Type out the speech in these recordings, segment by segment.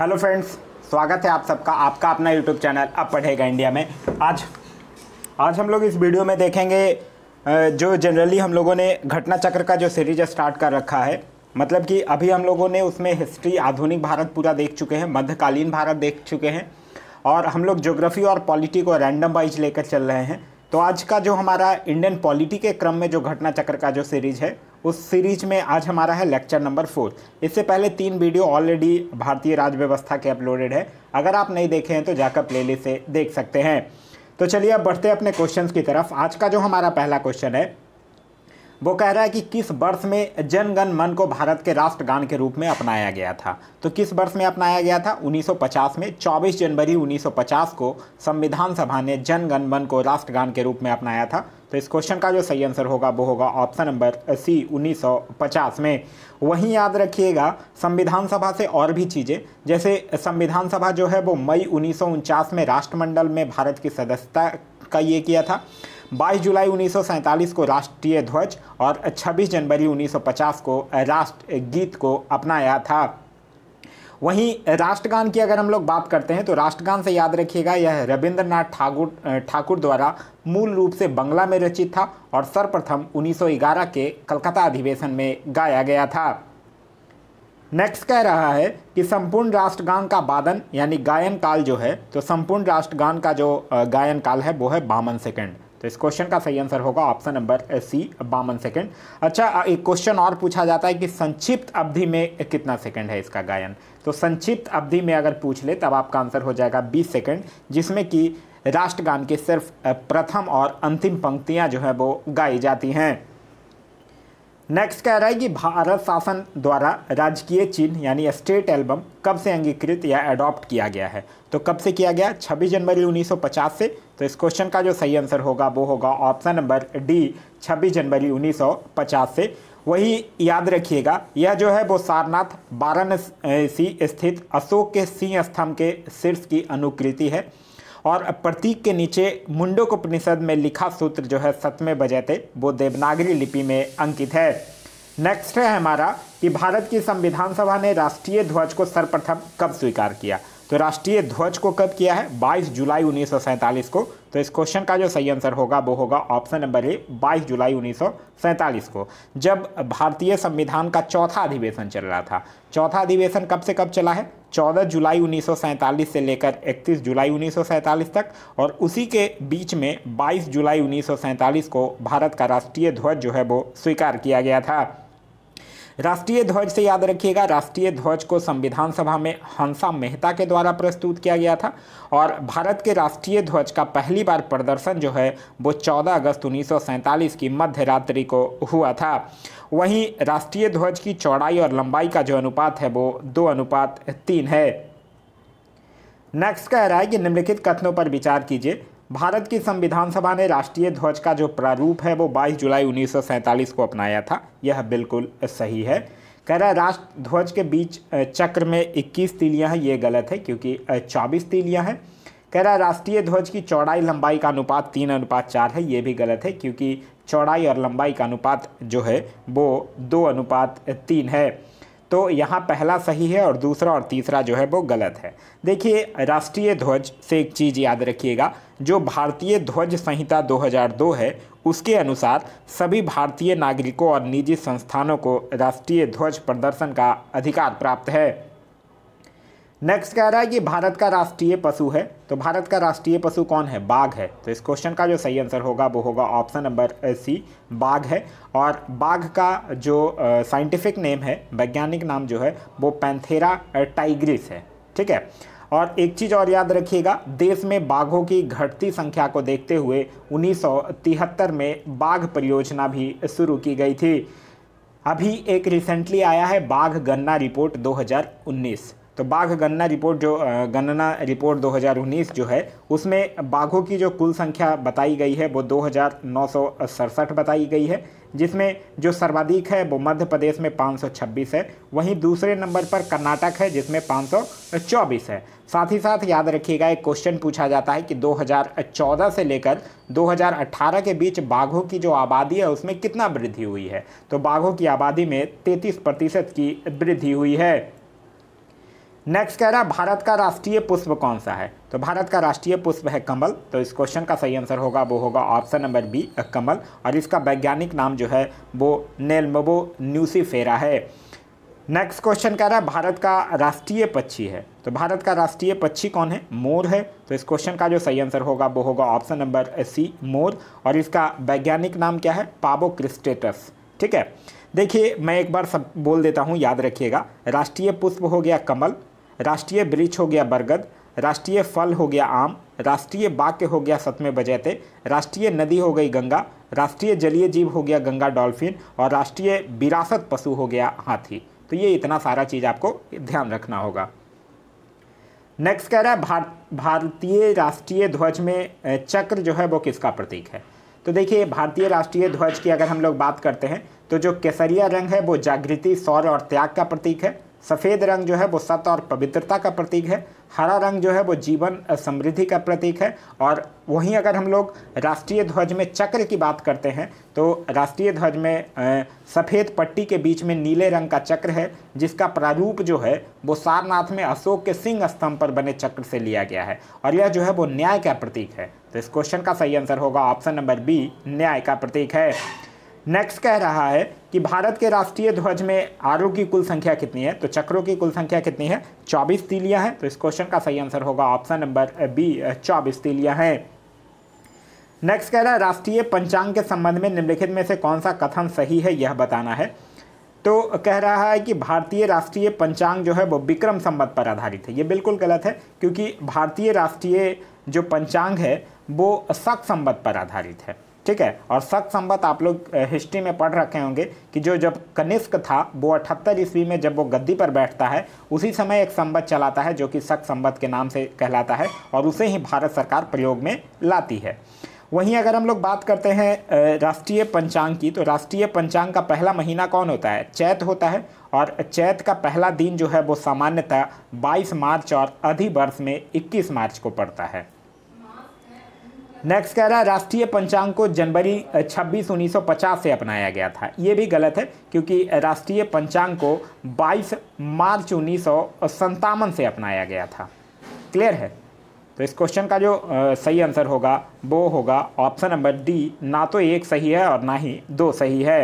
hello friends स्वागत है आप सबका आपका अपना यूट्यूब चैनल अब पढ़ेगा इंडिया में आज आज हम लोग इस वीडियो में देखेंगे जो जनरली हम लोगों ने घटना चक्र का जो सीरीज स्टार्ट कर रखा है मतलब कि अभी हम लोगों ने उसमें हिस्ट्री आधुनिक भारत पूरा देख चुके हैं मध्यकालीन भारत देख चुके हैं और हम लोग ज्योग्राफी और पॉलिटी को रैंडम वाइज लेकर चल रहे हैं तो आज का जो हमारा इंडियन पॉलिटी के क्रम में जो घटना चक्र का जो सीरीज है उस सीरीज में आज हमारा है लेक्चर नंबर फोर इससे पहले तीन वीडियो ऑलरेडी भारतीय राज व्यवस्था के अपलोडेड है अगर आप नहीं देखे हैं तो जाकर प्ले से देख सकते हैं तो चलिए अब बढ़ते हैं अपने क्वेश्चंस की तरफ आज का जो हमारा पहला क्वेश्चन है वो कह रहा है कि किस वर्ष में जनगण मन को भारत के राष्ट्रगान के रूप में अपनाया गया था तो किस वर्ष में अपनाया गया था 1950 में 24 जनवरी 1950 को संविधान सभा ने जनगण मन को राष्ट्रगान के रूप में अपनाया था तो इस क्वेश्चन का जो सही आंसर होगा वो होगा ऑप्शन नंबर सी 1950 में वहीं याद रखिएगा संविधान सभा से और भी चीज़ें जैसे संविधान सभा जो है वो मई उन्नीस में राष्ट्रमंडल में भारत की सदस्यता का ये किया था 22 जुलाई उन्नीस को राष्ट्रीय ध्वज और 26 जनवरी 1950 को राष्ट्र गीत को अपनाया था वहीं राष्ट्रगान की अगर हम लोग बात करते हैं तो राष्ट्रगान से याद रखिएगा यह रविंद्रनाथ ठाकुर ठाकुर द्वारा मूल रूप से बंगला में रचित था और सर्वप्रथम 1911 के कलकत्ता अधिवेशन में गाया गया था नेक्स्ट कह रहा है कि संपूर्ण राष्ट्रगान का वादन यानी गायन काल जो है तो संपूर्ण राष्ट्रगान का जो गायन काल है वो है बावन सेकेंड तो इस क्वेश्चन का सही आंसर होगा ऑप्शन नंबर सी बावन सेकेंड अच्छा एक क्वेश्चन और पूछा जाता है कि संक्षिप्त अवधि में कितना सेकंड है इसका गायन तो संक्षिप्त अवधि में अगर पूछ ले तब आपका आंसर हो जाएगा बीस सेकेंड जिसमें कि राष्ट्रगान के सिर्फ प्रथम और अंतिम पंक्तियाँ जो है वो गाई जाती हैं नेक्स्ट कह रहा है कि भारत शासन द्वारा राजकीय चिन्ह यानी स्टेट एल्बम कब से अंगीकृत या अडॉप्ट किया गया है तो कब से किया गया 26 जनवरी 1950 से तो इस क्वेश्चन का जो सही आंसर होगा वो होगा ऑप्शन नंबर डी 26 जनवरी 1950 से वही याद रखिएगा यह जो है वो सारनाथ वाराणसी स्थित अशोक के सिंह स्तंभ के शीर्ष की अनुकृति है और प्रतीक के नीचे मुंडो को उपनिषद में लिखा सूत्र जो है सतमें थे वो देवनागरी लिपि में अंकित है नेक्स्ट है हमारा कि भारत की संविधान सभा ने राष्ट्रीय ध्वज को सर्वप्रथम कब स्वीकार किया तो राष्ट्रीय ध्वज को कब किया है 22 जुलाई उन्नीस को तो इस क्वेश्चन का जो सही आंसर होगा वो होगा ऑप्शन नंबर ए 22 जुलाई उन्नीस को जब भारतीय संविधान का चौथा अधिवेशन चल रहा था चौथा अधिवेशन कब से कब चला है 14 जुलाई उन्नीस से लेकर 31 जुलाई उन्नीस तक और उसी के बीच में 22 जुलाई उन्नीस को भारत का राष्ट्रीय ध्वज जो है वो स्वीकार किया गया था राष्ट्रीय ध्वज से याद रखिएगा राष्ट्रीय ध्वज को संविधान सभा में हंसा मेहता के द्वारा प्रस्तुत किया गया था और भारत के राष्ट्रीय ध्वज का पहली बार प्रदर्शन जो है वो 14 अगस्त उन्नीस की मध्य रात्रि को हुआ था वहीं राष्ट्रीय ध्वज की चौड़ाई और लंबाई का जो अनुपात है वो दो अनुपात तीन है नेक्स्ट कह रहा है कि निम्नलिखित कथनों पर विचार कीजिए भारत की संविधान सभा ने राष्ट्रीय ध्वज का जो प्रारूप है वो 22 जुलाई उन्नीस को अपनाया था यह बिल्कुल सही है कह रहा है राष्ट्र ध्वज के बीच चक्र में 21 तीलियां हैं ये गलत है क्योंकि 24 तीलियां हैं कह रहा है राष्ट्रीय ध्वज की चौड़ाई लंबाई का अनुपात तीन अनुपात चार है ये भी गलत है क्योंकि चौड़ाई और लंबाई का अनुपात जो है वो दो अनुपात तीन है तो यहाँ पहला सही है और दूसरा और तीसरा जो है वो गलत है देखिए राष्ट्रीय ध्वज से एक चीज़ याद रखिएगा जो भारतीय ध्वज संहिता 2002 है उसके अनुसार सभी भारतीय नागरिकों और निजी संस्थानों को राष्ट्रीय ध्वज प्रदर्शन का अधिकार प्राप्त है नेक्स्ट कह रहा है कि भारत का राष्ट्रीय पशु है तो भारत का राष्ट्रीय पशु कौन है बाघ है तो इस क्वेश्चन का जो सही आंसर होगा वो होगा ऑप्शन नंबर सी बाघ है और बाघ का जो साइंटिफिक नेम है वैज्ञानिक नाम जो है वो पैंथेरा टाइग्रिस है ठीक है और एक चीज़ और याद रखिएगा देश में बाघों की घटती संख्या को देखते हुए उन्नीस में बाघ परियोजना भी शुरू की गई थी अभी एक रिसेंटली आया है बाघ गन्ना रिपोर्ट 2019 तो बाघ गणना रिपोर्ट जो गणना रिपोर्ट 2019 जो है उसमें बाघों की जो कुल संख्या बताई गई है वो दो बताई गई है जिसमें जो सर्वाधिक है वो मध्य प्रदेश में 526 है वहीं दूसरे नंबर पर कर्नाटक है जिसमें 524 है साथ ही साथ याद रखिएगा एक क्वेश्चन पूछा जाता है कि 2014 से लेकर 2018 के बीच बाघों की जो आबादी है उसमें कितना वृद्धि हुई है तो बाघों की आबादी में 33 प्रतिशत की वृद्धि हुई है नेक्स्ट कह रहा है भारत का राष्ट्रीय पुष्प कौन सा है तो भारत का राष्ट्रीय पुष्प है कमल तो इस क्वेश्चन का सही आंसर होगा वो होगा ऑप्शन नंबर बी कमल और इसका वैज्ञानिक नाम जो है वो नेलमबो न्यूसीफेरा है नेक्स्ट क्वेश्चन कह रहा है भारत का राष्ट्रीय पक्षी है तो भारत का राष्ट्रीय पक्षी कौन है मोर है तो इस क्वेश्चन का जो सही आंसर होगा वो होगा ऑप्शन नंबर सी मोर और इसका वैज्ञानिक नाम क्या है पाबो क्रिस्टेटस ठीक है देखिए मैं एक बार सब बोल देता हूँ याद रखिएगा राष्ट्रीय पुष्प हो गया कमल राष्ट्रीय वृक्ष हो गया बरगद राष्ट्रीय फल हो गया आम राष्ट्रीय वाक्य हो गया सतमें बजैते राष्ट्रीय नदी हो गई गंगा राष्ट्रीय जलीय जीव हो गया गंगा डॉल्फिन और राष्ट्रीय विरासत पशु हो गया हाथी तो ये इतना सारा चीज़ आपको ध्यान रखना होगा नेक्स्ट कह रहा है भार, भारतीय राष्ट्रीय ध्वज में चक्र जो है वो किसका प्रतीक है तो देखिए भारतीय राष्ट्रीय ध्वज की अगर हम लोग बात करते हैं तो जो केसरिया रंग है वो जागृति सौर और त्याग का प्रतीक है सफ़ेद रंग जो है वो सत और पवित्रता का प्रतीक है हरा रंग जो है वो जीवन समृद्धि का प्रतीक है और वहीं अगर हम लोग राष्ट्रीय ध्वज में चक्र की बात करते हैं तो राष्ट्रीय ध्वज में सफ़ेद पट्टी के बीच में नीले रंग का चक्र है जिसका प्रारूप जो है वो सारनाथ में अशोक के सिंह स्तंभ पर बने चक्र से लिया गया है और यह जो है वो न्याय का प्रतीक है तो इस क्वेश्चन का सही आंसर होगा ऑप्शन नंबर बी न्याय का प्रतीक है नेक्स्ट कह रहा है कि भारत के राष्ट्रीय ध्वज में आरओ की कुल संख्या कितनी है तो चक्रों की कुल संख्या कितनी है चौबीस तीलियां हैं तो इस क्वेश्चन का सही आंसर होगा ऑप्शन नंबर बी चौबीस तीलियां हैं नेक्स्ट कह रहा है राष्ट्रीय पंचांग के संबंध में निम्नलिखित में से कौन सा कथन सही है यह बताना है तो कह रहा है कि भारतीय राष्ट्रीय पंचांग जो है वो विक्रम संवत पर आधारित है ये बिल्कुल गलत है क्योंकि भारतीय राष्ट्रीय जो पंचांग है वो सख संवत पर आधारित है ठीक है और सख संबत आप लोग हिस्ट्री में पढ़ रखे होंगे कि जो जब कनिष्क था वो अठहत्तर ईस्वी में जब वो गद्दी पर बैठता है उसी समय एक संबत चलाता है जो कि सख संबत के नाम से कहलाता है और उसे ही भारत सरकार प्रयोग में लाती है वहीं अगर हम लोग बात करते हैं राष्ट्रीय पंचांग की तो राष्ट्रीय पंचांग का पहला महीना कौन होता है चैत होता है और चैत का पहला दिन जो है वो सामान्यतः 22 मार्च और अधिवर्ष में 21 मार्च को पड़ता है नेक्स्ट कह रहा है राष्ट्रीय पंचांग को जनवरी 26 1950 से अपनाया गया था ये भी गलत है क्योंकि राष्ट्रीय पंचांग को 22 मार्च उन्नीस से अपनाया गया था क्लियर है तो इस क्वेश्चन का जो आ, सही आंसर होगा वो होगा ऑप्शन नंबर डी ना तो एक सही है और ना ही दो सही है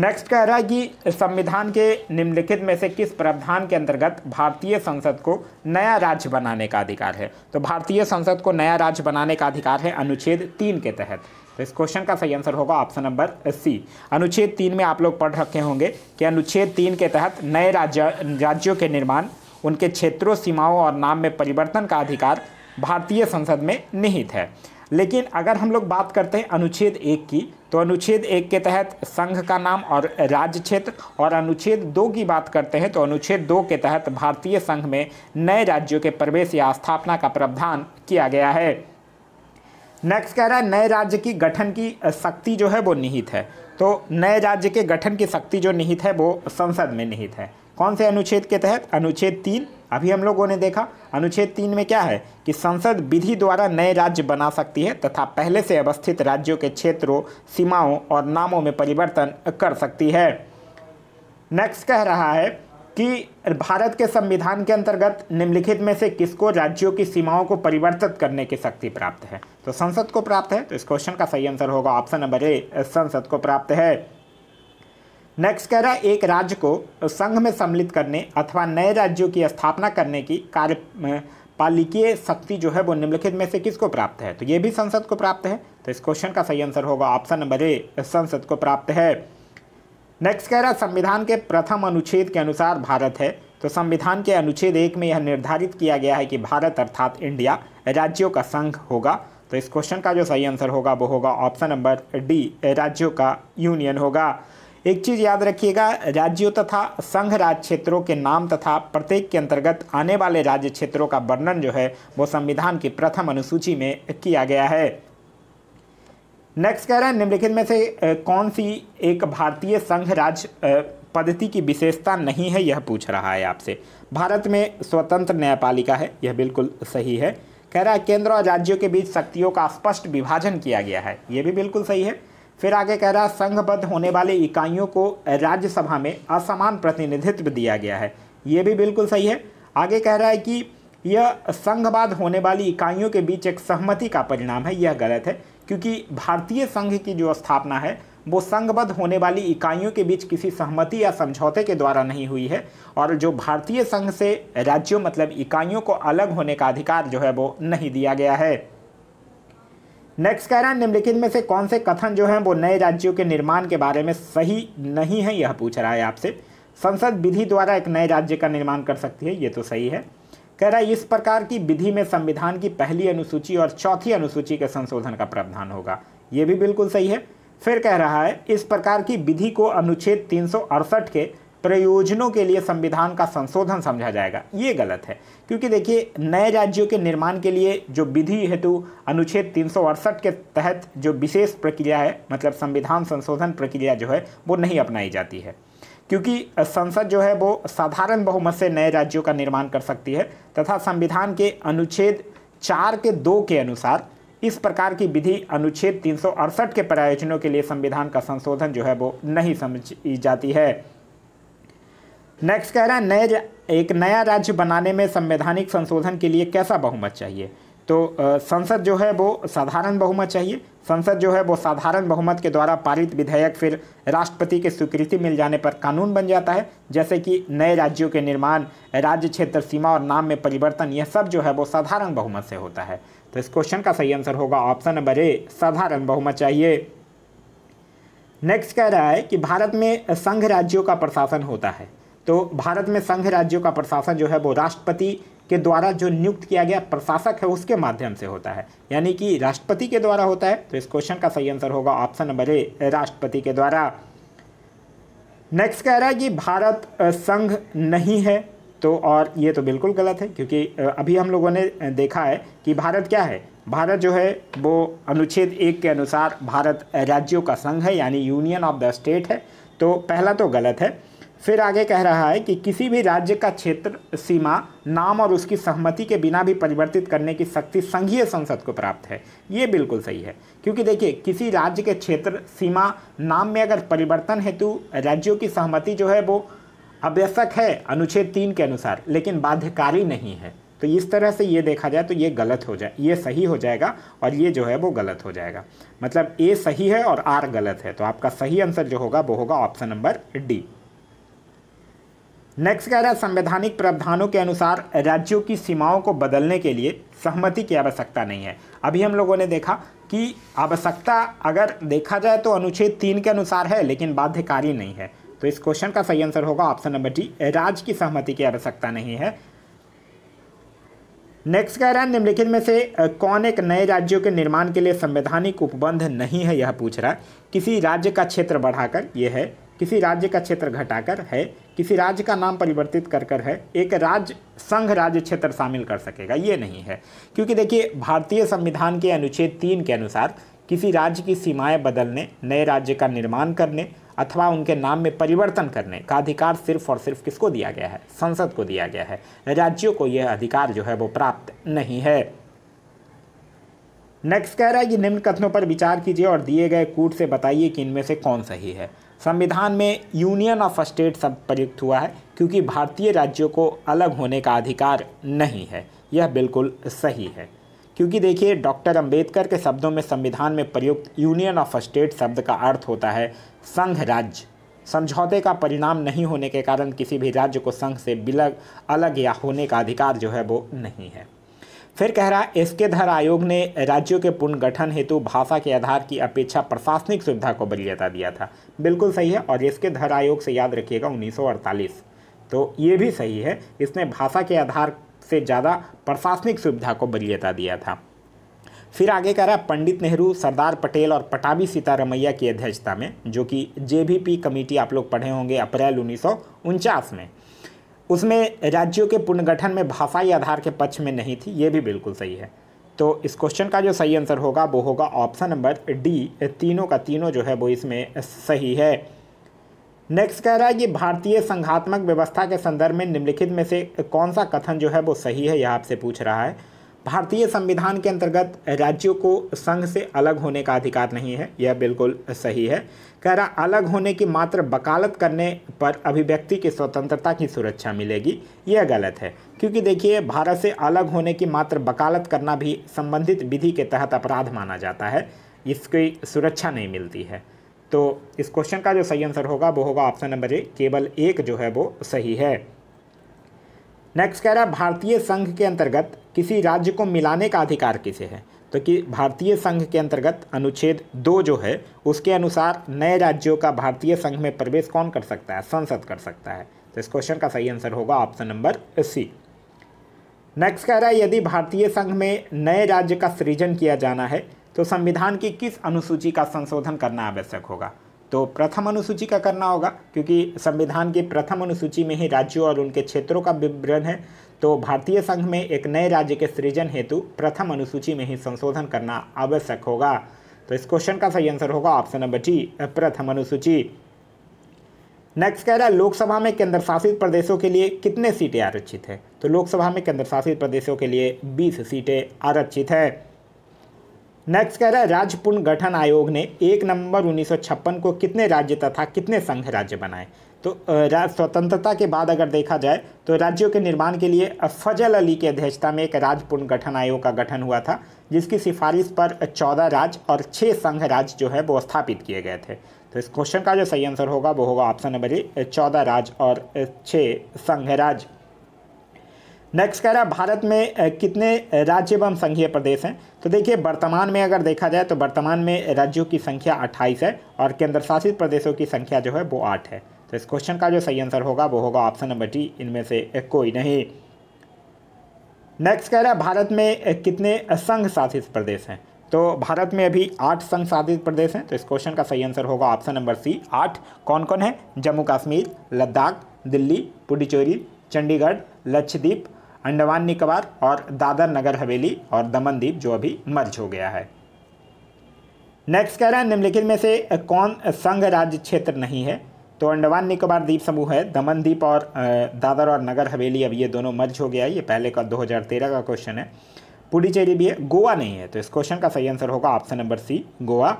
नेक्स्ट कह रहा है कि संविधान के निम्नलिखित में से किस प्रावधान के अंतर्गत भारतीय संसद को नया राज्य बनाने का अधिकार है तो भारतीय संसद को नया राज्य बनाने का अधिकार है अनुच्छेद तीन के तहत तो इस क्वेश्चन का सही आंसर होगा ऑप्शन नंबर सी अनुच्छेद तीन में आप लोग पढ़ रखे होंगे कि अनुच्छेद तीन के तहत नए राज्य राज्यों के निर्माण उनके क्षेत्रों सीमाओं और नाम में परिवर्तन का अधिकार भारतीय संसद में निहित है लेकिन अगर हम लोग बात करते हैं अनुच्छेद एक की तो अनुच्छेद एक के तहत संघ का नाम और राज्य क्षेत्र और अनुच्छेद दो की बात करते हैं तो अनुच्छेद दो के तहत भारतीय संघ में नए राज्यों के प्रवेश या स्थापना का प्रावधान किया गया है नेक्स्ट कह रहा है नए राज्य की गठन की शक्ति जो है वो निहित है तो नए राज्य के गठन की शक्ति जो निहित है वो संसद में निहित है कौन से अनुच्छेद के तहत अनुच्छेद तीन अभी हम लोगों ने देखा अनुच्छेद तीन में क्या है कि संसद विधि द्वारा नए राज्य बना सकती है तथा पहले से अवस्थित राज्यों के क्षेत्रों सीमाओं और नामों में परिवर्तन कर सकती है नेक्स्ट कह रहा है कि भारत के संविधान के अंतर्गत निम्नलिखित में से किसको राज्यों की सीमाओं को परिवर्तित करने की शक्ति प्राप्त है तो संसद को प्राप्त है तो इस क्वेश्चन का सही आंसर होगा ऑप्शन नंबर ए संसद को प्राप्त है नेक्स्ट कह रहा है एक राज्य को संघ में सम्मिलित करने अथवा नए राज्यों की स्थापना करने की कार्य पालिकीय शक्ति जो है वो निम्नलिखित में से किसको प्राप्त है तो ये भी संसद को प्राप्त है तो इस क्वेश्चन का सही आंसर होगा ऑप्शन नंबर ए संसद को प्राप्त है नेक्स्ट कह रहा है संविधान के प्रथम अनुच्छेद के अनुसार भारत है तो संविधान के अनुच्छेद एक में यह निर्धारित किया गया है कि भारत अर्थात इंडिया राज्यों का संघ होगा तो इस क्वेश्चन का जो सही आंसर होगा वो होगा ऑप्शन नंबर डी राज्यों का यूनियन होगा एक चीज़ याद रखिएगा राज्यों तथा संघ राज्य क्षेत्रों के नाम तथा प्रत्येक के अंतर्गत आने वाले राज्य क्षेत्रों का वर्णन जो है वो संविधान की प्रथम अनुसूची में किया गया है नेक्स्ट कह रहा है निम्नलिखित में से कौन सी एक भारतीय संघ राज्य पद्धति की विशेषता नहीं है यह पूछ रहा है आपसे भारत में स्वतंत्र न्यायपालिका है यह बिल्कुल सही है कह रहा है केंद्र और राज्यों के बीच शक्तियों का स्पष्ट विभाजन किया गया है यह भी बिल्कुल सही है फिर आगे कह रहा है संघबद्ध होने वाले इकाइयों को राज्यसभा में असमान प्रतिनिधित्व दिया गया है ये भी बिल्कुल सही है आगे कह रहा है कि यह संघवाद होने वाली इकाइयों के बीच एक सहमति का परिणाम है यह गलत है क्योंकि भारतीय संघ की जो स्थापना है वो संघबद्ध होने वाली इकाइयों के बीच किसी सहमति या समझौते के द्वारा नहीं हुई है और जो भारतीय संघ से राज्यों मतलब इकाइयों को अलग होने का अधिकार जो है वो नहीं दिया गया है नेक्स्ट कह रहा है निम्नलिखित में से कौन से कथन जो हैं वो नए राज्यों के निर्माण के बारे में सही नहीं है यह पूछ रहा है आपसे संसद विधि द्वारा एक नए राज्य का निर्माण कर सकती है ये तो सही है कह रहा है इस प्रकार की विधि में संविधान की पहली अनुसूची और चौथी अनुसूची के संशोधन का प्रावधान होगा ये भी बिल्कुल सही है फिर कह रहा है इस प्रकार की विधि को अनुच्छेद तीन के प्रयोजनों के लिए संविधान का संशोधन समझा जाएगा ये गलत है क्योंकि देखिए नए राज्यों के निर्माण के लिए जो विधि हेतु अनुच्छेद तीन के तहत जो विशेष प्रक्रिया है मतलब संविधान संशोधन प्रक्रिया जो है वो नहीं अपनाई जाती है क्योंकि संसद जो है वो साधारण बहुमत से नए राज्यों का निर्माण कर सकती है तथा संविधान के अनुच्छेद चार के दो के अनुसार इस प्रकार की विधि अनुच्छेद तीन के प्रायोजनों के लिए संविधान का संशोधन जो है वो नहीं समझी जाती है नेक्स्ट कह रहा है नए एक नया राज्य बनाने में संवैधानिक संशोधन के लिए कैसा बहुमत चाहिए तो संसद जो है वो साधारण बहुमत चाहिए संसद जो है वो साधारण बहुमत के द्वारा पारित विधेयक फिर राष्ट्रपति के स्वीकृति मिल जाने पर कानून बन जाता है जैसे कि नए राज्यों के निर्माण राज्य क्षेत्र सीमा और नाम में परिवर्तन यह सब जो है वो साधारण बहुमत से होता है तो इस क्वेश्चन का सही आंसर होगा ऑप्शन नंबर ए साधारण बहुमत चाहिए नेक्स्ट कह रहा है कि भारत में संघ राज्यों का प्रशासन होता है तो भारत में संघ राज्यों का प्रशासन जो है वो राष्ट्रपति के द्वारा जो नियुक्त किया गया प्रशासक है उसके माध्यम से होता है यानी कि राष्ट्रपति के द्वारा होता है तो इस क्वेश्चन का सही आंसर होगा ऑप्शन नंबर ए राष्ट्रपति के द्वारा नेक्स्ट कह रहा है कि भारत संघ नहीं है तो और ये तो बिल्कुल गलत है क्योंकि अभी हम लोगों ने देखा है कि भारत क्या है भारत जो है वो अनुच्छेद एक के अनुसार भारत राज्यों का संघ है यानी यूनियन ऑफ द स्टेट है तो पहला तो गलत है फिर आगे कह रहा है कि किसी भी राज्य का क्षेत्र सीमा नाम और उसकी सहमति के बिना भी परिवर्तित करने की शक्ति संघीय संसद को प्राप्त है ये बिल्कुल सही है क्योंकि देखिए किसी राज्य के क्षेत्र सीमा नाम में अगर परिवर्तन हेतु राज्यों की सहमति जो है वो आवश्यक है अनुच्छेद तीन के अनुसार लेकिन बाध्यकारी नहीं है तो इस तरह से ये देखा जाए तो ये गलत हो जाए ये सही हो जाएगा और ये जो है वो गलत हो जाएगा मतलब ए सही है और आर गलत है तो आपका सही आंसर जो होगा वो होगा ऑप्शन नंबर डी नेक्स्ट कह रहा है संवैधानिक प्रावधानों के अनुसार राज्यों की सीमाओं को बदलने के लिए सहमति की आवश्यकता नहीं है अभी हम लोगों ने देखा कि आवश्यकता अगर देखा जाए तो अनुच्छेद तीन के अनुसार है लेकिन बाध्यकारी नहीं है तो इस क्वेश्चन का सही आंसर होगा ऑप्शन नंबर डी राज्य की सहमति की आवश्यकता नहीं है नेक्स्ट कह रहा है निम्नलिखित में से कौन एक नए राज्यों के निर्माण के लिए संवैधानिक उपबंध नहीं है यह पूछ रहा है किसी राज्य का क्षेत्र बढ़ाकर यह है किसी राज्य का क्षेत्र घटाकर है किसी राज्य का नाम परिवर्तित कर कर है एक राज्य संघ राज्य क्षेत्र शामिल कर सकेगा ये नहीं है क्योंकि देखिए भारतीय संविधान के अनुच्छेद तीन के अनुसार किसी राज्य की सीमाएं बदलने नए राज्य का निर्माण करने अथवा उनके नाम में परिवर्तन करने का अधिकार सिर्फ और सिर्फ किसको दिया गया है संसद को दिया गया है राज्यों को यह अधिकार जो है वो प्राप्त नहीं है नेक्स्ट कह रहा है कि निम्न कथनों पर विचार कीजिए और दिए गए कूट से बताइए कि इनमें से कौन सही है संविधान में यूनियन ऑफ स्टेट शब्द प्रयुक्त हुआ है क्योंकि भारतीय राज्यों को अलग होने का अधिकार नहीं है यह बिल्कुल सही है क्योंकि देखिए डॉक्टर अंबेडकर के शब्दों में संविधान में प्रयुक्त यूनियन ऑफ स्टेट शब्द का अर्थ होता है संघ राज्य समझौते का परिणाम नहीं होने के कारण किसी भी राज्य को संघ से बिलग अलग या होने का अधिकार जो है वो नहीं है फिर कह रहा एस के धर आयोग ने राज्यों के पुनर्गठन हेतु भाषा के आधार की अपेक्षा प्रशासनिक सुविधा को वरीयता दिया था बिल्कुल सही है और एस के धर आयोग से याद रखिएगा 1948 तो ये भी सही है इसने भाषा के आधार से ज़्यादा प्रशासनिक सुविधा को वरीयता दिया था फिर आगे कह रहा है पंडित नेहरू सरदार पटेल और पटावी सीतारमैया की अध्यक्षता में जो कि जे कमेटी आप लोग पढ़े होंगे अप्रैल उन्नीस में उसमें राज्यों के पुनर्गठन में भाषाई आधार के पक्ष में नहीं थी ये भी बिल्कुल सही है तो इस क्वेश्चन का जो सही आंसर होगा वो होगा ऑप्शन नंबर डी तीनों का तीनों जो है वो इसमें सही है नेक्स्ट कह रहा है कि भारतीय संघात्मक व्यवस्था के संदर्भ में निम्नलिखित में से कौन सा कथन जो है वो सही है यह आपसे पूछ रहा है भारतीय संविधान के अंतर्गत राज्यों को संघ से अलग होने का अधिकार नहीं है यह बिल्कुल सही है कह रहा अलग होने की मात्र वकालत करने पर अभिव्यक्ति की स्वतंत्रता की सुरक्षा मिलेगी यह गलत है क्योंकि देखिए भारत से अलग होने की मात्र वकालत करना भी संबंधित विधि के तहत अपराध माना जाता है इसकी सुरक्षा नहीं मिलती है तो इस क्वेश्चन का जो सही आंसर होगा वो होगा ऑप्शन नंबर ए केवल एक जो है वो सही है नेक्स्ट कह रहा है भारतीय संघ के अंतर्गत किसी राज्य को मिलाने का अधिकार किसे है तो कि भारतीय संघ के अंतर्गत अनुच्छेद दो जो है उसके अनुसार नए राज्यों का भारतीय संघ में प्रवेश कौन कर सकता है संसद कर सकता है तो इस क्वेश्चन का सही आंसर होगा ऑप्शन नंबर सी नेक्स्ट कह रहा है यदि भारतीय संघ में नए राज्य का सृजन किया जाना है तो संविधान की किस अनुसूची का संशोधन करना आवश्यक होगा तो प्रथम अनुसूची का करना होगा क्योंकि संविधान की प्रथम अनुसूची में ही राज्यों और उनके क्षेत्रों का विवरण है तो भारतीय संघ में एक नए राज्य के सृजन हेतु प्रथम अनुसूची में ही संशोधन करना आवश्यक होगा तो इस क्वेश्चन का सही आंसर होगा ऑप्शन नंबर डी प्रथम अनुसूची नेक्स्ट कह रहा है लोकसभा में केंद्र शासित प्रदेशों के लिए कितने सीटें आरक्षित हैं तो लोकसभा में केंद्र शासित प्रदेशों के लिए 20 सीटें आरक्षित है नेक्स्ट कह रहा है राज्य पुनर्गठन आयोग ने एक नवंबर उन्नीस को कितने राज्य तथा कितने संघ राज्य बनाए तो स्वतंत्रता के बाद अगर देखा जाए तो राज्यों के निर्माण के लिए फजल अली की अध्यक्षता में एक राज्य पुनर्गठन आयोग का गठन हुआ था जिसकी सिफारिश पर चौदह राज्य और छः संघ राज्य जो है वो स्थापित किए गए थे तो इस क्वेश्चन का जो सही आंसर होगा वो होगा ऑप्शन नंबर ए चौदह राज्य और छः संघ राज्य नेक्स्ट कह रहा है भारत में कितने राज्य एवं संघीय प्रदेश हैं तो देखिए वर्तमान में अगर देखा जाए तो वर्तमान में राज्यों की संख्या अट्ठाईस है और केंद्र शासित प्रदेशों की संख्या जो है वो आठ है तो इस क्वेश्चन का जो सही आंसर होगा वो होगा ऑप्शन नंबर डी इनमें से कोई नहीं नेक्स्ट कह रहा है भारत में कितने संघ शासित प्रदेश हैं तो भारत में अभी आठ संघ शासित प्रदेश हैं तो इस क्वेश्चन का सही आंसर होगा ऑप्शन नंबर सी आठ कौन कौन है जम्मू कश्मीर लद्दाख दिल्ली पुडुचेरी चंडीगढ़ लक्षद्वीप अंडमान निकोबार और दादर नगर हवेली और दमन द्वीप जो अभी मर्ज हो गया है नेक्स्ट कह रहा है निम्नलिखित में से कौन संघ राज्य क्षेत्र नहीं है तो अंडमान निकोबार द्वीप समूह है दमन द्वीप और दादर और नगर हवेली अब ये दोनों मर्ज हो गया है ये पहले का 2013 का क्वेश्चन है पुडुचेरी भी है गोवा नहीं है तो इस क्वेश्चन का सही आंसर होगा option number C Goa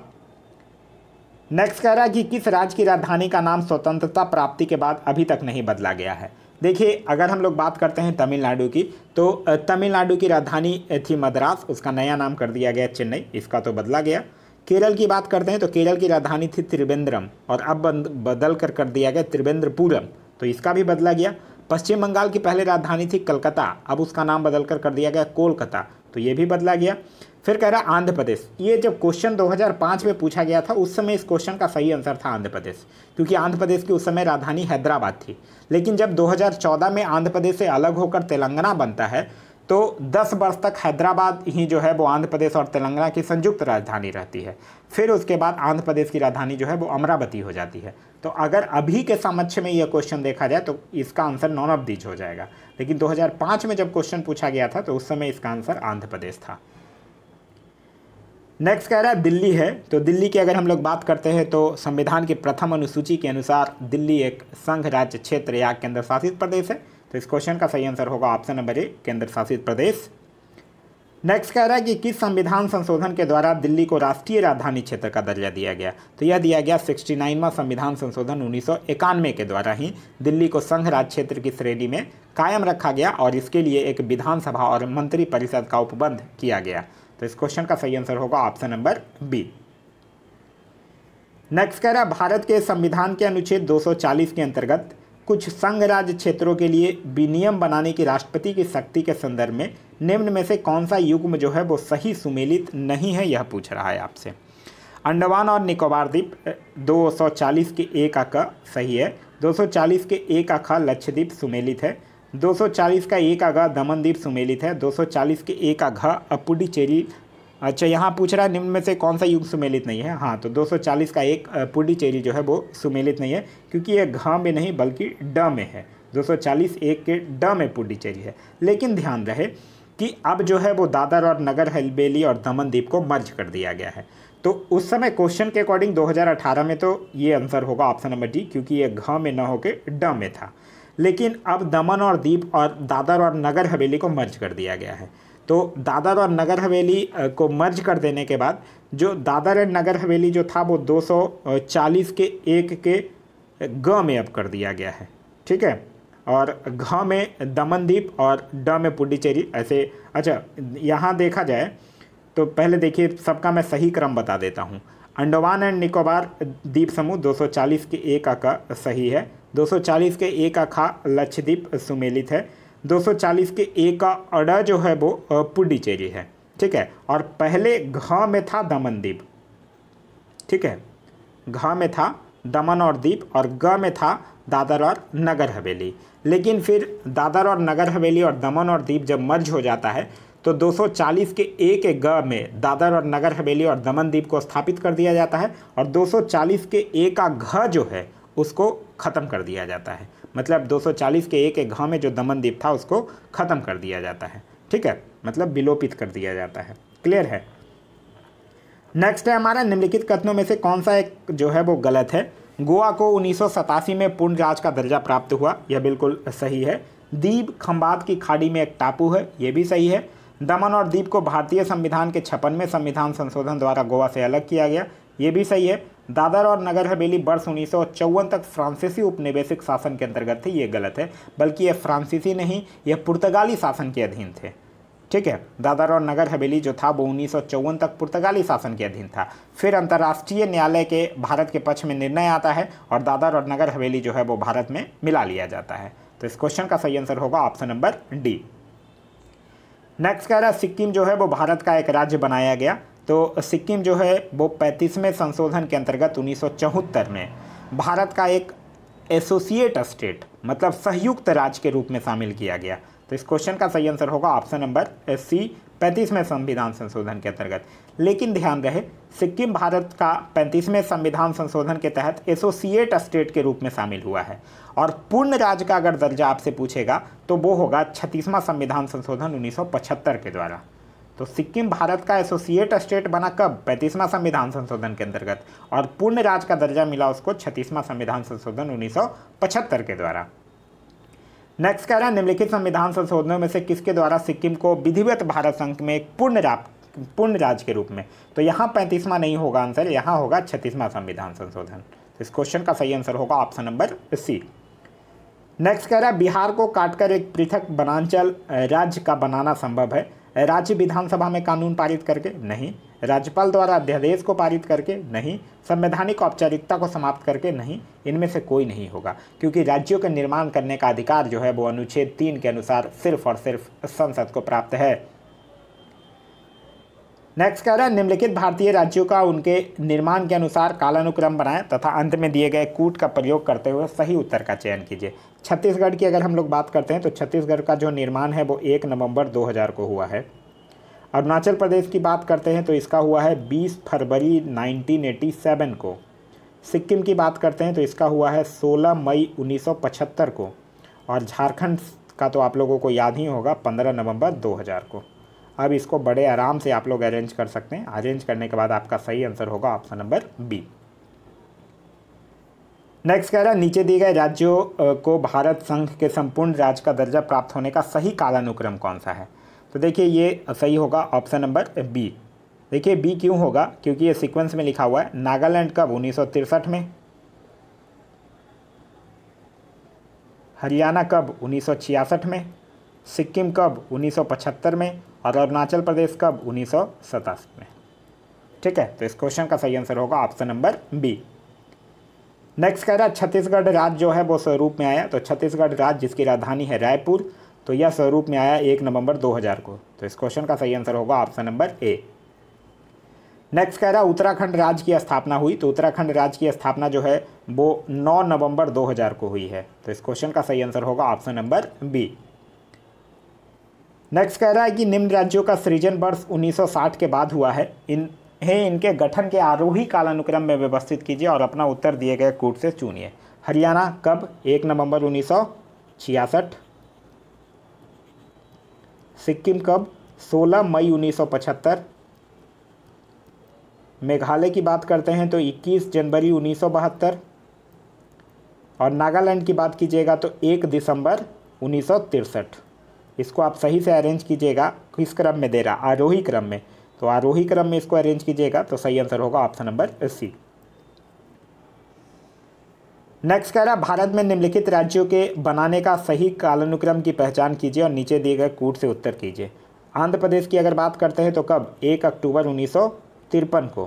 next कह रहा है कि किस राज्य की राजधानी का नाम स्वतंत्रता प्राप्ति के बाद अभी तक नहीं बदला गया है देखिए अगर हम लोग बात करते हैं तमिलनाडु की तो तमिलनाडु की राजधानी थी मद्रास उसका नया नाम कर दिया गया चेन्नई इसका तो बदला गया केरल की बात करते हैं तो केरल की राजधानी थी त्रिवेंद्रम और अब बदल कर कर दिया गया त्रिवेंद्रपुरम तो इसका भी बदला गया पश्चिम बंगाल की पहले राजधानी थी कलकत्ता अब उसका नाम बदल कर कर दिया गया कोलकाता तो ये भी बदला गया फिर कह रहा आंध्र प्रदेश ये जब क्वेश्चन 2005 में पूछा गया था उस समय इस क्वेश्चन का सही आंसर था आंध्र प्रदेश क्योंकि आंध्र प्रदेश की उस समय राजधानी हैदराबाद थी लेकिन जब 2014 में आंध्र प्रदेश से अलग होकर तेलंगाना बनता है तो 10 वर्ष तक हैदराबाद ही जो है वो आंध्र प्रदेश और तेलंगाना की संयुक्त राजधानी रहती है फिर उसके बाद आंध्र प्रदेश की राजधानी जो है वो अमरावती हो जाती है तो अगर अभी के समक्ष में यह क्वेश्चन देखा जाए तो इसका आंसर नॉन ऑफ दीज हो जाएगा लेकिन 2005 में जब क्वेश्चन पूछा गया था तो उस समय इसका आंसर आंध्र प्रदेश था नेक्स्ट कह रहा है दिल्ली है तो दिल्ली की अगर हम लोग बात करते हैं तो संविधान की प्रथम अनुसूची के अनुसार दिल्ली एक संघ राज्य क्षेत्र या केंद्र शासित प्रदेश है तो इस क्वेश्चन का सही आंसर होगा ऑप्शन नंबर ए केंद्र शासित प्रदेश नेक्स्ट कह रहा है कि किस संविधान संशोधन के द्वारा दिल्ली को राष्ट्रीय राजधानी क्षेत्र का दर्जा दिया गया तो यह दिया गया सिक्सटी नाइनवा संविधान संशोधन उन्नीस के द्वारा ही दिल्ली को संघ राज्य क्षेत्र की श्रेणी में कायम रखा गया और इसके लिए एक विधानसभा और मंत्रिपरिषद का उपबंध किया गया तो इस क्वेश्चन का सही आंसर होगा ऑप्शन नंबर बी नेक्स्ट कह रहा है भारत के संविधान के अनुच्छेद 240 के अंतर्गत कुछ संघ राज्य क्षेत्रों के लिए विनियम बनाने की राष्ट्रपति की शक्ति के संदर्भ में निम्न में से कौन सा युग्म जो है वो सही सुमेलित नहीं है यह पूछ रहा है आपसे अंडमान और निकोबार द्वीप 240 के एक आका सही है 240 के एक का लक्षद्वीप सुमेलित है 240 का एक का दमनदीप सुमेलित है 240 के एक आघा अपुडीचेरी अच्छा यहाँ पूछ रहा है निम्न में से कौन सा युग सुमेलित नहीं है हाँ तो 240 का एक पुडीचेरी जो है वो सुमेलित नहीं है क्योंकि ये घ में नहीं बल्कि ड में है 240 एक के ड में पुडीचेरी है लेकिन ध्यान रहे कि अब जो है वो दादर और नगर हेलबेली और दमनदीप को मर्ज कर दिया गया है तो उस समय क्वेश्चन के अकॉर्डिंग 2018 में तो ये आंसर होगा ऑप्शन नंबर डी क्योंकि ये घ में न होकर ड में था लेकिन अब दमन और दीप और दादर और नगर हवेली को मर्ज कर दिया गया है तो दादर और नगर हवेली को मर्ज कर देने के बाद जो दादर एंड नगर हवेली जो था वो 240 के एक के ग में अब कर दिया गया है ठीक है और घ में दमनदीप और ड में पुडुचेरी ऐसे अच्छा यहाँ देखा जाए तो पहले देखिए सबका मैं सही क्रम बता देता हूँ अंडमान एंड निकोबार द्वीप समूह 240 के ए का सही है 240 के ए का खा लक्षद्वीप सुमेलित है 240 के ए का अड़ा जो है वो पुडुचेरी है ठीक है और पहले घ में था दमन द्वीप ठीक है घ में था दमन और द्वीप और ग में था दादर और नगर हवेली लेकिन फिर दादर और नगर हवेली और दमन और द्वीप जब मर्ज हो जाता है तो 240 के ए के ग में दादर और नगर हवेली और दमन द्वीप को स्थापित कर दिया जाता है और 240 के ए का घ जो है उसको ख़त्म कर दिया जाता है मतलब 240 के एक एक गांव में जो दमन द्वीप था उसको ख़त्म कर दिया जाता है ठीक है मतलब विलोपित कर दिया जाता है क्लियर है नेक्स्ट है हमारा निम्नलिखित कथनों में से कौन सा एक जो है वो गलत है गोवा को उन्नीस में पूर्ण राज का दर्जा प्राप्त हुआ यह बिल्कुल सही है दीप खम्बात की खाड़ी में एक टापू है ये भी सही है दमन और दीप को भारतीय संविधान के छप्पनवें संविधान संशोधन द्वारा गोवा से अलग किया गया ये भी सही है दादर और नगर हवेली वर्ष उन्नीस तक फ्रांसीसी उपनिवेशिक शासन के अंतर्गत थे ये गलत है बल्कि ये फ्रांसीसी नहीं यह पुर्तगाली शासन के अधीन थे ठीक है दादर और नगर हवेली जो था वो उन्नीस तक पुर्तगाली शासन के अधीन था फिर अंतर्राष्ट्रीय न्यायालय के भारत के पक्ष में निर्णय आता है और दादर और नगर हवेली जो है वो भारत में मिला लिया जाता है तो इस क्वेश्चन का सही आंसर होगा ऑप्शन नंबर डी नेक्स्ट कह रहा है सिक्किम जो है वो भारत का एक राज्य बनाया गया तो सिक्किम जो है वो पैंतीसवें संशोधन के अंतर्गत उन्नीस में भारत का एक एसोसिएट स्टेट मतलब संयुक्त राज्य के रूप में शामिल किया गया तो इस क्वेश्चन का सही आंसर होगा ऑप्शन नंबर सी पैंतीसवें संविधान संशोधन के अंतर्गत लेकिन ध्यान रहे सिक्किम भारत का पैंतीसवें संविधान संशोधन के तहत एसोसिएट स्टेट के रूप में शामिल हुआ है और पूर्ण राज्य का अगर दर्जा आपसे पूछेगा तो वो होगा छत्तीसवां संविधान संशोधन उन्नीस के द्वारा तो सिक्किम भारत का एसोसिएट स्टेट बना कब पैंतीसवां संविधान संशोधन के अंतर्गत और पूर्ण राज का दर्जा मिला उसको छत्तीसवां संविधान संशोधन उन्नीस के द्वारा नेक्स्ट कह रहा हैं निम्नलिखित संविधान संशोधनों में से किसके द्वारा सिक्किम को विधिवत भारत संघ में एक पूर्ण राज पूर्ण राज्य के रूप में तो यहाँ पैंतीसवां नहीं होगा आंसर यहाँ होगा छत्तीसवां संविधान संशोधन तो इस क्वेश्चन का सही आंसर होगा ऑप्शन नंबर सी नेक्स्ट कह रहा है बिहार को काटकर एक पृथक बनांचल राज्य का बनाना संभव है राज्य विधानसभा में कानून पारित करके नहीं राज्यपाल द्वारा अध्यादेश को पारित करके नहीं संवैधानिक औपचारिकता को समाप्त करके नहीं इनमें से कोई नहीं होगा क्योंकि राज्यों के निर्माण करने का अधिकार जो है वो अनुच्छेद तीन के अनुसार सिर्फ और सिर्फ संसद को प्राप्त है नेक्स्ट कह रहा है निम्नलिखित भारतीय राज्यों का उनके निर्माण के अनुसार कालानुक्रम बनाएं तथा अंत में दिए गए कूट का प्रयोग करते हुए सही उत्तर का चयन कीजिए छत्तीसगढ़ की अगर हम लोग बात करते हैं तो छत्तीसगढ़ का जो निर्माण है वो एक नवंबर 2000 को हुआ है अरुणाचल प्रदेश की बात करते हैं तो इसका हुआ है बीस फरवरी नाइनटीन को सिक्किम की बात करते हैं तो इसका हुआ है 16 मई 1975 को और झारखंड का तो आप लोगों को याद ही होगा 15 नवंबर 2000 को अब इसको बड़े आराम से आप लोग अरेंज कर सकते हैं अरेंज करने के बाद आपका सही आंसर होगा ऑप्शन नंबर बी नेक्स्ट कह रहा है नीचे दिए गए राज्यों को भारत संघ के संपूर्ण राज्य का दर्जा प्राप्त होने का सही कालानुक्रम कौन सा है तो देखिए ये सही होगा ऑप्शन नंबर बी देखिए बी क्यों होगा क्योंकि ये सीक्वेंस में लिखा हुआ है नागालैंड कब उन्नीस में हरियाणा कब उन्नीस में सिक्किम कब उन्नीस में और अरुणाचल प्रदेश कब उन्नीस में ठीक है तो इस क्वेश्चन का सही आंसर होगा ऑप्शन नंबर बी नेक्स्ट कह रहा है छत्तीसगढ़ राज्य जो है वो स्वरूप में आया तो छत्तीसगढ़ राज्य जिसकी राजधानी है रायपुर तो यह स्वरूप में आया एक नवंबर 2000 को तो इस क्वेश्चन का सही आंसर होगा ऑप्शन नंबर ए नेक्स्ट कह रहा है उत्तराखंड राज्य की स्थापना हुई तो उत्तराखंड राज्य की स्थापना जो है वो 9 नवंबर 2000 को हुई है तो इस क्वेश्चन का सही आंसर होगा ऑप्शन नंबर बी नेक्स्ट कह रहा है कि निम्न राज्यों का सृजन वर्ष 1960 के बाद हुआ है इन इनके गठन के आरोही कालानुक्रम में व्यवस्थित कीजिए और अपना उत्तर दिए गए कूट से चुनिए हरियाणा कब एक नवंबर उन्नीस सिक्किम कब 16 मई 1975 मेघालय की बात करते हैं तो 21 जनवरी उन्नीस और नागालैंड की बात कीजिएगा तो 1 दिसंबर उन्नीस इसको आप सही से अरेंज कीजिएगा किस क्रम में दे रहा आरोही क्रम में तो आरोही क्रम में इसको अरेंज कीजिएगा तो सही आंसर होगा ऑप्शन नंबर सी नेक्स्ट कह रहा भारत में निम्नलिखित राज्यों के बनाने का सही कालानुक्रम की पहचान कीजिए और नीचे दिए गए कूट से उत्तर कीजिए आंध्र प्रदेश की अगर बात करते हैं तो कब एक अक्टूबर उन्नीस को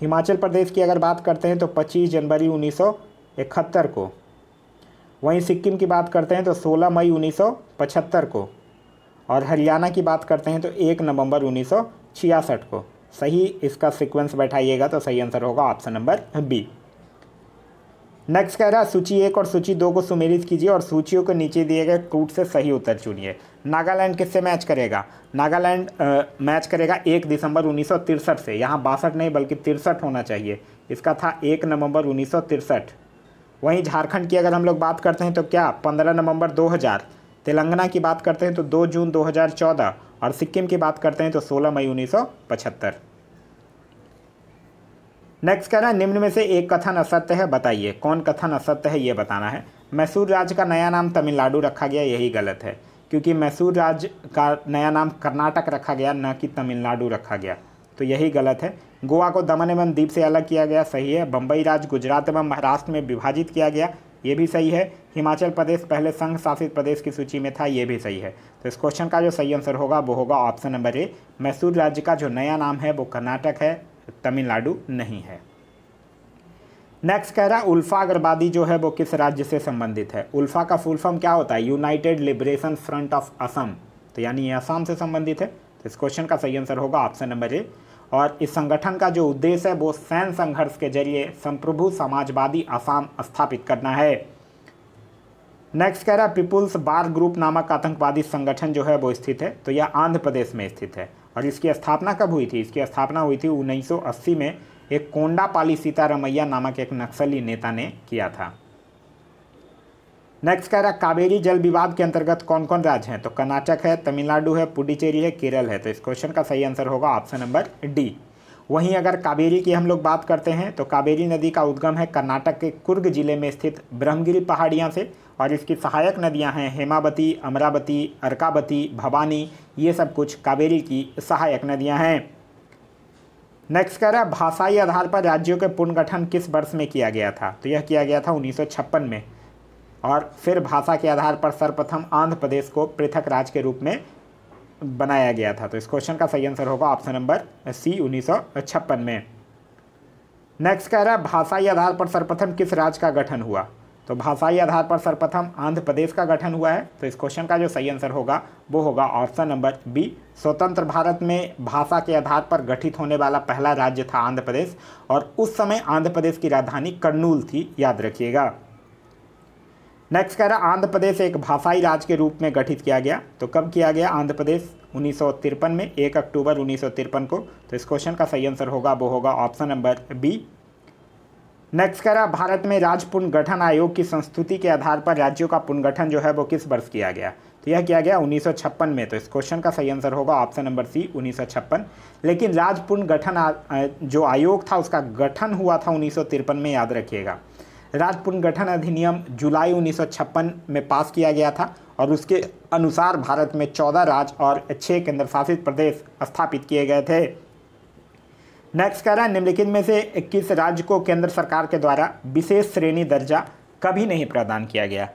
हिमाचल प्रदेश की अगर बात करते हैं तो 25 जनवरी उन्नीस को वहीं सिक्किम की बात करते हैं तो 16 मई 1975 को और हरियाणा की बात करते हैं तो 1 नवंबर 1966 को सही इसका सीक्वेंस बैठाइएगा तो सही आंसर होगा ऑप्शन नंबर बी नेक्स्ट कह रहा है सूची एक और सूची दो को सुमेरित कीजिए और सूचियों के नीचे दिए गए क्रूट से सही उत्तर चुनिए नागालैंड किससे मैच करेगा नागालैंड मैच करेगा एक दिसंबर उन्नीस से यहाँ बासठ नहीं बल्कि तिरसठ होना चाहिए इसका था एक नवंबर उन्नीस वहीं झारखंड की अगर हम लोग बात करते हैं तो क्या पंद्रह नवंबर 2000 तेलंगाना की बात करते हैं तो 2 जून 2014 और सिक्किम की बात करते हैं तो 16 मई 1975 नेक्स्ट कह रहा है निम्न में से एक कथन असत्य है बताइए कौन कथन असत्य है ये बताना है मैसूर राज्य का नया नाम तमिलनाडु रखा गया यही गलत है क्योंकि मैसूर राज्य का नया नाम कर्नाटक रखा गया न कि तमिलनाडु रखा गया तो यही गलत है गोवा को दमन एवं द्वीप से अलग किया गया सही है बम्बई राज्य गुजरात एवं महाराष्ट्र में विभाजित किया गया ये भी सही है हिमाचल प्रदेश पहले संघ शासित प्रदेश की सूची में था ये भी सही है तो इस क्वेश्चन का जो सही आंसर होगा वो होगा ऑप्शन नंबर ए मैसूर राज्य का जो नया नाम है वो कर्नाटक है तमिलनाडु नहीं है नेक्स्ट कह रहा है उल्फा अग्रवादी जो है वो किस राज्य से संबंधित है उल्फा का फुल फॉर्म क्या होता है United Liberation Front of Assam तो यानी ये असम से संबंधित है तो इस क्वेश्चन का सही आंसर होगा ऑप्शन नंबर ए और इस संगठन का जो उद्देश्य है वो सैन्य संघर्ष के जरिए संप्रभु समाजवादी आसाम स्थापित करना है नेक्स्ट कह रहा है पीपुल्स बार ग्रुप नामक आतंकवादी संगठन जो है वो स्थित है तो यह आंध्र प्रदेश में स्थित है और इसकी स्थापना कब हुई थी इसकी स्थापना हुई थी 1980 में एक कोंडापाली सीतारमैया नामक एक नक्सली नेता ने किया था नेक्स्ट कह रहा है कावेरी जल विवाद के अंतर्गत कौन कौन राज्य हैं तो कर्नाटक है तमिलनाडु है पुडुचेरी है केरल है तो इस क्वेश्चन का सही आंसर होगा ऑप्शन नंबर डी वहीं अगर कावेरी की हम लोग बात करते हैं तो कावेरी नदी का उद्गम है कर्नाटक के कुर्ग जिले में स्थित ब्रह्मगिरी पहाड़ियाँ से और इसकी सहायक नदियाँ हैं हेमावती अमरावती अर्कावती भवानी ये सब कुछ कावेरी की सहायक नदियाँ हैं नेक्स्ट कह रहा है भाषाई आधार पर राज्यों के पुनर्गठन किस वर्ष में किया गया था तो यह किया गया था उन्नीस में और फिर भाषा के आधार पर सर्वप्रथम आंध्र प्रदेश को पृथक राज्य के रूप में बनाया गया था तो इस क्वेश्चन का सही आंसर होगा ऑप्शन नंबर सी उन्नीस में नेक्स्ट कह रहा है भाषाई आधार पर सर्वप्रथम किस राज्य का गठन हुआ तो भाषाई आधार पर सर्वप्रथम आंध्र प्रदेश का गठन हुआ है तो इस क्वेश्चन का जो सही आंसर होगा वो होगा ऑप्शन नंबर बी स्वतंत्र भारत में भाषा के आधार पर गठित होने वाला पहला राज्य था आंध्र प्रदेश और उस समय आंध्र प्रदेश की राजधानी कर्नूल थी याद रखिएगा नेक्स्ट कह रहा आंध्र प्रदेश एक भाषाई राज्य के रूप में गठित किया गया तो कब किया गया आंध्र प्रदेश उन्नीस में एक अक्टूबर उन्नीस को तो इस क्वेश्चन का सही आंसर होगा वो होगा ऑप्शन नंबर बी नेक्स्ट कह रहा भारत में राज्य पुनर्गठन आयोग की संस्तुति के आधार पर राज्यों का पुनर्गठन जो है वो किस वर्ष किया गया तो यह किया गया उन्नीस में तो इस क्वेश्चन का सही आंसर होगा ऑप्शन नंबर सी उन्नीस लेकिन राज्य पुनर्गठन जो आयोग था उसका गठन हुआ था उन्नीस में याद रखिएगा राज्य पुनर्गठन अधिनियम जुलाई 1956 में पास किया गया था और उसके अनुसार भारत में 14 राज्य और 6 केंद्र शासित प्रदेश स्थापित किए गए थे नेक्स्ट कह रहा है निम्नलिखित में से इक्कीस राज्य को केंद्र सरकार के द्वारा विशेष श्रेणी दर्जा कभी नहीं प्रदान किया गया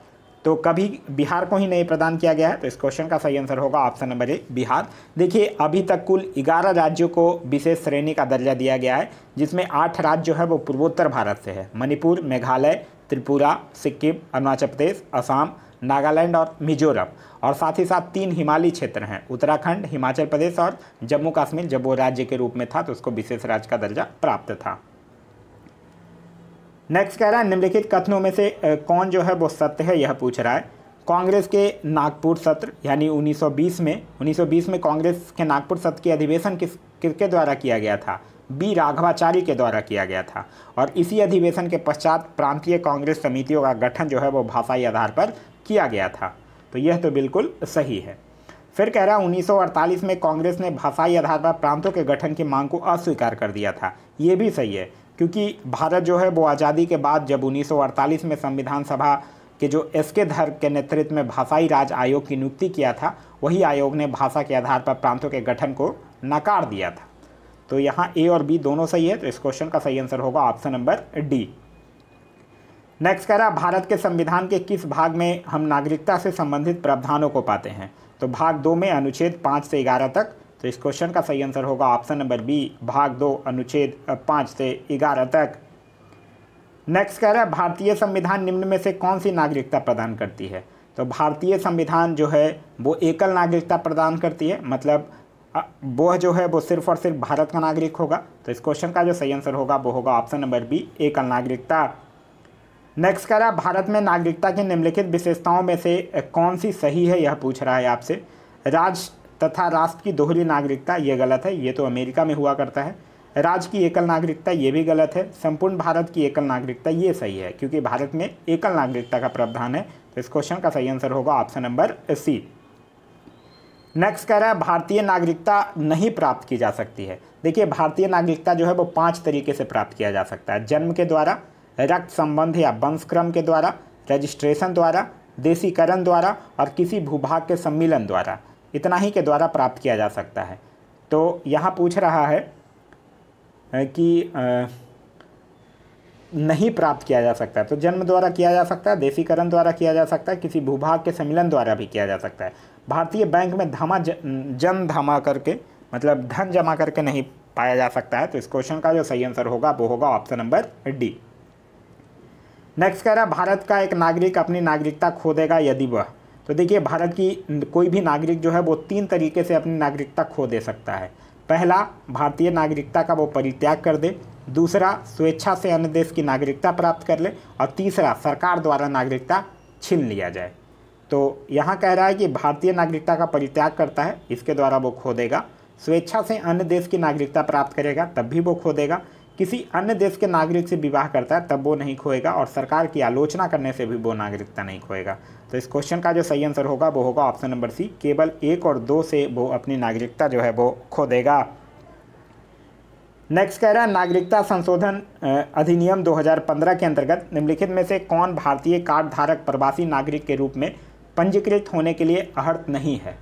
तो कभी बिहार को ही नहीं प्रदान किया गया है तो इस क्वेश्चन का सही आंसर होगा ऑप्शन नंबर ए बिहार देखिए अभी तक कुल 11 राज्यों को विशेष श्रेणी का दर्जा दिया गया है जिसमें आठ राज्य जो है वो पूर्वोत्तर भारत से है मणिपुर मेघालय त्रिपुरा सिक्किम अरुणाचल प्रदेश असम नागालैंड और मिजोरम और साथ ही साथ तीन हिमालयी क्षेत्र हैं उत्तराखंड हिमाचल प्रदेश और जम्मू कश्मीर जब वो राज्य के रूप में था तो उसको विशेष राज्य का दर्जा प्राप्त था नेक्स्ट कह रहा है निम्नलिखित कथनों में से कौन जो है वो सत्य है यह पूछ रहा है कांग्रेस के नागपुर सत्र यानी 1920 में 1920 में कांग्रेस के नागपुर सत्र के अधिवेशन किस किसके द्वारा किया गया था बी राघवाचारी के द्वारा किया गया था और इसी अधिवेशन के पश्चात प्रांतीय कांग्रेस समितियों का गठन जो है वो भाषाई आधार पर किया गया था तो यह तो बिल्कुल सही है फिर कह रहा है 1948 में कांग्रेस ने भाषाई आधार पर प्रांतों के गठन की मांग को अस्वीकार कर दिया था ये भी सही है क्योंकि भारत जो है वो आज़ादी के बाद जब 1948 में संविधान सभा के जो एस के धर के नेतृत्व में भाषाई राज आयोग की नियुक्ति किया था वही आयोग ने भाषा के आधार पर प्रांतों के गठन को नकार दिया था तो यहाँ ए और बी दोनों सही है तो इस क्वेश्चन का सही आंसर होगा ऑप्शन नंबर डी नेक्स्ट कह रहा भारत के संविधान के किस भाग में हम नागरिकता से संबंधित प्रावधानों को पाते हैं तो भाग दो में अनुच्छेद पाँच से ग्यारह तक तो इस क्वेश्चन का सही आंसर होगा ऑप्शन नंबर बी भाग दो अनुच्छेद पाँच से ग्यारह तक नेक्स्ट कह रहा है भारतीय संविधान निम्न में से कौन सी नागरिकता प्रदान करती है तो भारतीय संविधान जो है वो एकल नागरिकता प्रदान करती है मतलब वह जो है वो सिर्फ और सिर्फ भारत का नागरिक होगा तो इस क्वेश्चन का जो सही आंसर होगा वो होगा ऑप्शन नंबर बी एकल नागरिकता नेक्स्ट कह रहा है भारत में नागरिकता की निम्नलिखित विशेषताओं में से कौन सी सही है यह पूछ रहा है आपसे राज तथा राष्ट्र की दोहरी नागरिकता ये गलत है ये तो अमेरिका में हुआ करता है राज्य की एकल नागरिकता ये भी गलत है संपूर्ण भारत की एकल नागरिकता ये सही है क्योंकि भारत में एकल नागरिकता का प्रावधान है तो इस क्वेश्चन का सही आंसर होगा ऑप्शन नंबर सी नेक्स्ट कह रहा है भारतीय नागरिकता नहीं प्राप्त की जा सकती है देखिए भारतीय नागरिकता जो है वो पांच तरीके से प्राप्त किया जा सकता है जन्म के द्वारा रक्त संबंध या वंशक्रम के द्वारा रजिस्ट्रेशन द्वारा देसीकरण द्वारा और किसी भूभाग के सम्मिलन द्वारा इतना ही के द्वारा प्राप्त किया जा सकता है तो यहाँ पूछ रहा है कि नहीं प्राप्त किया जा सकता तो जन्म द्वारा किया जा सकता है देशीकरण द्वारा किया जा सकता है किसी भूभाग के सम्मिलन द्वारा भी किया जा सकता है भारतीय बैंक में धमा जन धमा करके मतलब धन जमा करके नहीं पाया जा सकता है तो इस क्वेश्चन का जो सही आंसर होगा वो होगा ऑप्शन नंबर डी नेक्स्ट कह रहा है भारत का एक नागरिक अपनी नागरिकता खो देगा यदि वह तो देखिए भारत की कोई भी नागरिक जो है वो तीन तरीके से अपनी नागरिकता खो दे सकता है पहला भारतीय नागरिकता का वो परित्याग कर दे दूसरा स्वेच्छा से अन्य देश की नागरिकता प्राप्त कर ले और तीसरा सरकार द्वारा नागरिकता छीन लिया जाए तो यहाँ कह रहा है कि भारतीय नागरिकता का परित्याग करता है इसके द्वारा वो खो देगा स्वेच्छा से अन्य देश की नागरिकता प्राप्त करेगा तब भी वो खो देगा किसी अन्य देश के नागरिक से विवाह करता है तब वो नहीं खोएगा और सरकार की आलोचना करने से भी वो नागरिकता नहीं खोएगा तो इस क्वेश्चन का जो सही आंसर होगा वो होगा ऑप्शन नंबर सी केवल एक और दो से वो अपनी नागरिकता जो है वो खो देगा नेक्स्ट कह रहा है नागरिकता संशोधन अधिनियम 2015 के अंतर्गत निम्नलिखित में से कौन भारतीय कार्ड धारक प्रवासी नागरिक के रूप में पंजीकृत होने के लिए अहर्त नहीं है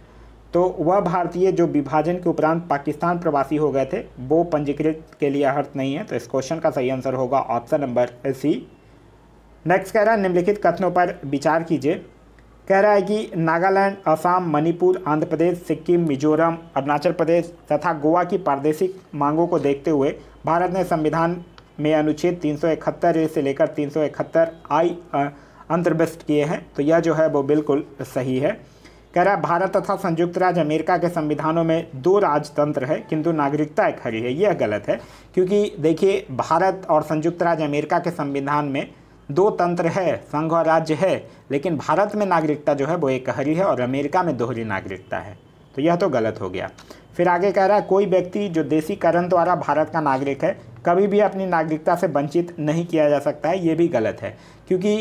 तो वह भारतीय जो विभाजन के उपरांत पाकिस्तान प्रवासी हो गए थे वो पंजीकृत के लिए अर्थ नहीं है तो इस क्वेश्चन का सही आंसर होगा ऑप्शन नंबर सी नेक्स्ट कह रहा है निम्नलिखित कथनों पर विचार कीजिए कह रहा है कि नागालैंड असम मणिपुर आंध्र प्रदेश सिक्किम मिजोरम अरुणाचल प्रदेश तथा गोवा की प्रादेशिक मांगों को देखते हुए भारत ने संविधान में अनुच्छेद तीन ए से लेकर तीन आई अंतर्वस्त किए हैं तो यह जो है वो बिल्कुल सही है कह रहा है भारत तथा संयुक्त राज्य अमेरिका के संविधानों में दो राजतंत्र है किंतु नागरिकता एक हरी है यह गलत है क्योंकि देखिए भारत और संयुक्त राज्य अमेरिका के संविधान में दो तंत्र है संघ और राज्य है लेकिन भारत में नागरिकता जो है वो एक हरी है और अमेरिका में दोहरी नागरिकता है तो यह तो गलत हो गया फिर आगे कह रहा है कोई व्यक्ति जो देसीकरण द्वारा भारत का नागरिक है कभी भी अपनी नागरिकता से वंचित नहीं किया जा सकता है ये भी गलत है क्योंकि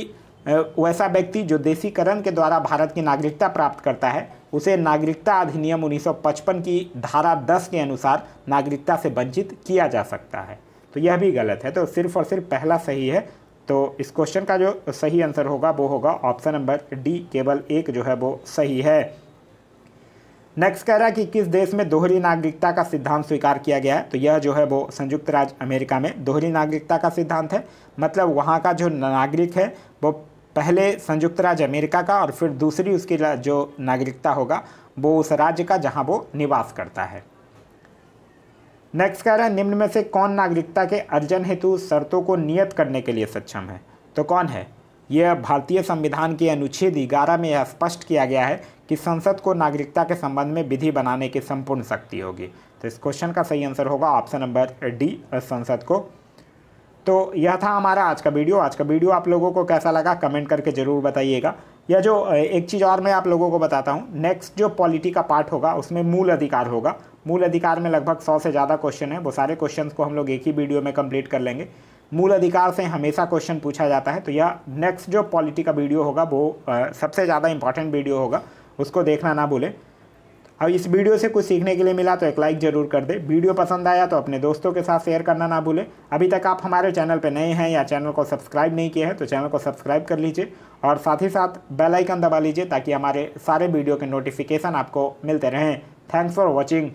वैसा व्यक्ति जो देसीकरण के द्वारा भारत की नागरिकता प्राप्त करता है उसे नागरिकता अधिनियम 1955 की धारा 10 के अनुसार नागरिकता से वंचित किया जा सकता है तो यह भी गलत है तो सिर्फ और सिर्फ पहला सही है तो इस क्वेश्चन का जो सही आंसर होगा वो होगा ऑप्शन नंबर डी केवल एक जो है वो सही है नेक्स्ट कह रहा है कि किस देश में दोहरी नागरिकता का सिद्धांत स्वीकार किया गया है तो यह जो है वो संयुक्त राज्य अमेरिका में दोहरी नागरिकता का सिद्धांत है मतलब वहाँ का जो नागरिक है वो पहले संयुक्त राज्य अमेरिका का और फिर दूसरी उसकी जो नागरिकता होगा वो उस राज्य का जहाँ वो निवास करता है नेक्स्ट कह रहा है निम्न में से कौन नागरिकता के अर्जन हेतु शर्तों को नियत करने के लिए सक्षम है तो कौन है यह भारतीय संविधान के अनुच्छेद ग्यारह में यह स्पष्ट किया गया है कि संसद को नागरिकता के संबंध में विधि बनाने की संपूर्ण शक्ति होगी तो इस क्वेश्चन का सही आंसर होगा ऑप्शन नंबर डी संसद को तो यह था हमारा आज का वीडियो आज का वीडियो आप लोगों को कैसा लगा कमेंट करके ज़रूर बताइएगा या जो एक चीज़ और मैं आप लोगों को बताता हूँ नेक्स्ट जो पॉलिटी का पार्ट होगा उसमें मूल अधिकार होगा मूल अधिकार में लगभग सौ से ज़्यादा क्वेश्चन है वो सारे क्वेश्चन को हम लोग एक ही वीडियो में कम्प्लीट कर लेंगे मूल अधिकार से हमेशा क्वेश्चन पूछा जाता है तो यह नेक्स्ट जो पॉलिटी का वीडियो होगा वो सबसे ज़्यादा इंपॉर्टेंट वीडियो होगा उसको देखना ना भूलें अब इस वीडियो से कुछ सीखने के लिए मिला तो एक लाइक जरूर कर दे वीडियो पसंद आया तो अपने दोस्तों के साथ शेयर करना ना भूलें अभी तक आप हमारे चैनल पर नए हैं या चैनल को सब्सक्राइब नहीं किया है तो चैनल को सब्सक्राइब कर लीजिए और साथ ही साथ बेल आइकन दबा लीजिए ताकि हमारे सारे वीडियो के नोटिफिकेशन आपको मिलते रहें थैंक्स फॉर वॉचिंग